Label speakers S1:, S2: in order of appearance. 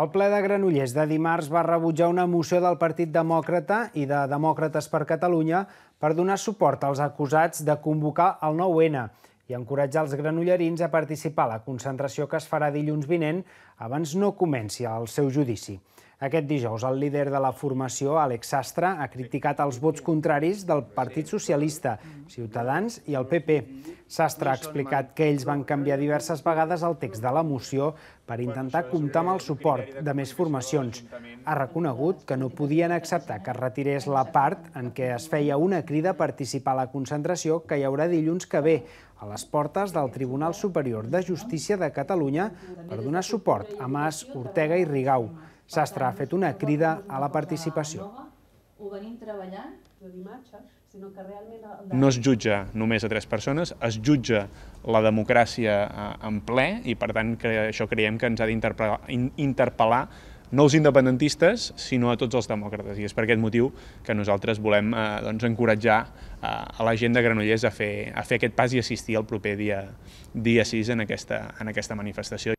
S1: El ple de Granollers de dimarts va rebutjar una moció del Partit Demòcrata i de Demòcrates per Catalunya per donar suport als acusats de convocar el 9-N i encoratjar els granollerins a participar a la concentració que es farà dilluns vinent abans no comenci el seu judici. Aquest dijous, el líder de la formació, Àlex Sastre, ha criticat els vots contraris del Partit Socialista, Ciutadans i el PP. Sastre ha explicat que ells van canviar diverses vegades el text de la moció per intentar comptar amb el suport de més formacions. Ha reconegut que no podien acceptar que es retirés la part en què es feia una crida a participar a la concentració que hi haurà dilluns que ve, a les portes del Tribunal Superior de Justícia de Catalunya per donar suport a Mas, Ortega i Rigau. Sastre ha fet una crida a la participació. Ho venim treballant, sinó que realment... No es
S2: jutja només a tres persones, es jutja la democràcia eh, en ple i, per tant, que això creiem que ens ha d'interpel·lar no els independentistes, sinó a tots els demòcrates. I és per aquest motiu que nosaltres volem eh, doncs, encoratjar eh, a la gent de Granollers a fer, a fer aquest pas i assistir el proper dia, dia 6 en aquesta, en aquesta manifestació.